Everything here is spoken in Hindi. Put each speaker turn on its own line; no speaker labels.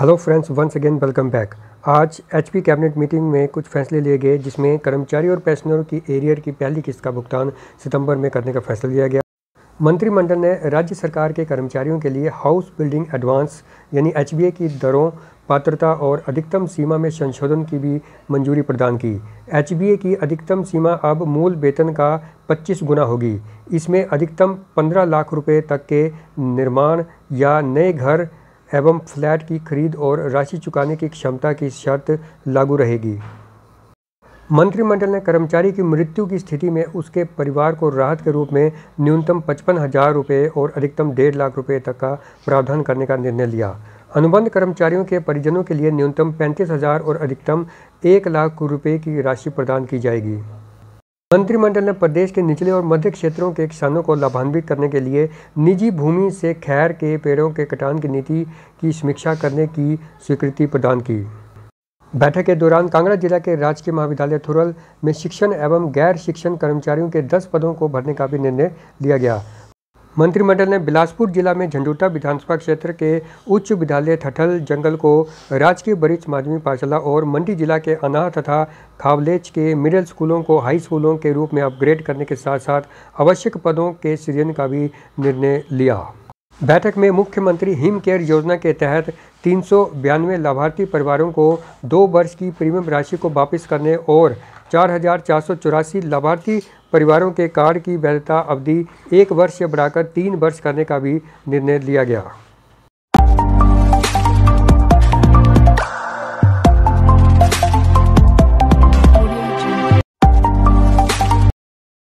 hello friends once again welcome back आज एचपी कैबिनेट मीटिंग में कुछ फैसले लिए गए जिसमें कर्मचारी और पेंशनरों की एरियर की पहली किस्त का भुगतान सितंबर में करने का फैसला लिया गया मंत्रिमंडल ने राज्य सरकार के कर्मचारियों के लिए हाउस बिल्डिंग एडवांस यानी एच की दरों पात्रता और अधिकतम सीमा में संशोधन की भी मंजूरी प्रदान की एच की अधिकतम सीमा अब मूल वेतन का 25 गुना होगी इसमें अधिकतम 15 लाख रुपए तक के निर्माण या नए घर एवं फ्लैट की खरीद और राशि चुकाने की क्षमता की शर्त लागू रहेगी मंत्रिमंडल ने कर्मचारी की मृत्यु की स्थिति में उसके परिवार को राहत के रूप में न्यूनतम पचपन हज़ार रुपये और अधिकतम डेढ़ लाख रुपये तक का प्रावधान करने का निर्णय लिया अनुबंध कर्मचारियों के परिजनों के लिए न्यूनतम पैंतीस हज़ार और अधिकतम एक लाख रुपये की राशि प्रदान की जाएगी मंत्रिमंडल ने प्रदेश के निचले और मध्य क्षेत्रों के किसानों को लाभान्वित करने के लिए निजी भूमि से खैर के पेड़ों के कटान की नीति की समीक्षा करने की स्वीकृति प्रदान की बैठक के दौरान कांगड़ा जिला के राजकीय महाविद्यालय थुरल में शिक्षण एवं गैर शिक्षण कर्मचारियों के 10 पदों को भरने का भी निर्णय लिया गया मंत्रिमंडल ने बिलासपुर जिला में झंडूटा विधानसभा क्षेत्र के उच्च विद्यालय ठठल जंगल को राजकीय वरिष्ठ माध्यमिक पाठशाला और मंडी जिला के अनाह तथा खावलेज के मिडिल स्कूलों को हाई स्कूलों के रूप में अपग्रेड करने के साथ साथ आवश्यक पदों के सृजन का भी निर्णय लिया बैठक में मुख्यमंत्री हिम केयर योजना के तहत तीन लाभार्थी परिवारों को दो वर्ष की प्रीमियम राशि को वापस करने और चार लाभार्थी परिवारों के कार्ड की वैधता अवधि एक वर्ष से बढ़ाकर तीन वर्ष करने का भी निर्णय लिया गया